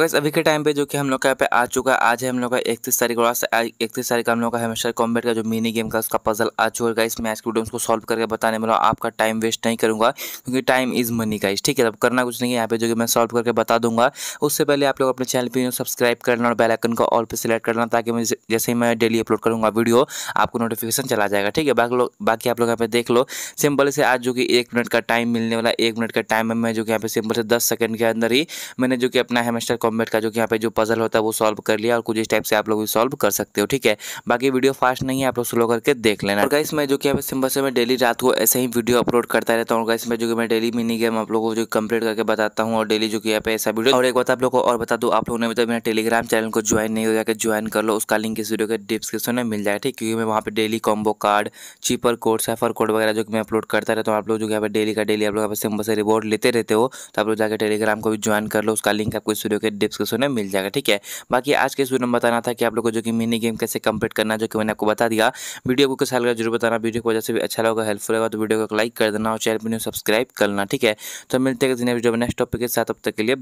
तो गैस अभी के टाइम पे जो कि हम लोग का यहाँ पे आ चुका है आज है हम लोग का इकतीस तारीख और इकतीस तारीख का हम लोग का हमेशा कॉम्बेट का जो मिनी गेम का उसका पजल आ चुका है इस मैच की वीडियो उसको सॉल्व करके बताने वाला आपका टाइम वेस्ट नहीं करूँगा क्योंकि टाइम इज मनी का ठीक है अब करना कुछ नहीं है यहाँ पे जो कि मैं सॉल्व करके बता दूंगा उससे पहले आप लोग अपने चैनल पर सब्सक्राइब करना और बेलाइकन को ऑल पर सिलेक्ट करना ताकि मैं जैसे ही मैं डेली अपलोड करूँगा वीडियो आपको नोटिफिकेशन चला जाएगा ठीक है बाकी लोग बाकी आप लोग यहाँ पे देख लो सिंपल से आज जो कि एक मिनट का टाइम मिलने वाला एक मिनट का टाइम है मैं जो कि यहाँ पे सिंपल से दस सेकंड के अंदर ही मैंने जो कि अपना हेमेस्टर फॉर्मेट का जो कि यहाँ पे जो पजल होता है वो सॉल्व कर लिया और कुछ इस टाइप से आप लोग भी सॉल्व कर सकते हो ठीक है बाकी वीडियो फास्ट नहीं है आप लोग स्लो करके देख लेना और इसमें जो कि यहाँ पे सिंपल से मैं डेली रात को ऐसे ही वीडियो अपलोड करता रहता हूँ और इसमें जो कि मैं डेली मिनी गेम आप लोगों को जो कम्प्लीट करके बताता हूँ और डेली जो कि यहाँ पे ऐसा वीडियो और एक बात आप लोग को और बता दूँ आप लोगों ने मतलब मेरा टेलीग्राम चैनल को ज्वाइन नहीं हो जाकर ज्वाइन कर लो उसका लिंक इस वीडियो के डिस्क्रिप्शन में मिल जाएगा ठीक क्योंकि मैं वहाँ पर daily combo card cipher code सफर कोड वगैरह जो कि मैं अपलोड करता रहता हूँ आप लोग जो यहाँ पर डेली का डेली आप लोग यहाँ पर सिंपल से रिवॉर्ड लेते रहते हो तो आप लोग जाकर टेलीग्राम को भी ज्वाइन कर लो उसका लिंक आपको इस वीडियो के डिस्क्रिप्शन में मिल जाएगा ठीक है बाकी आज के इस वीडियो में बताना था कि आप लोग को जो कि मिनी गेम कैसे कंप्लीट करना जो कि मैंने आपको बता दिया वीडियो को कैसा लगा जरूर बताना वीडियो को वजह से भी अच्छा लगा हेल्पफुल होगा तो वीडियो को लाइक कर देना और चैनल पर सब्सक्राइब करना ठीक है तो मिलते हैं नेक्स्ट टॉपिक के साथ अब तक के लिए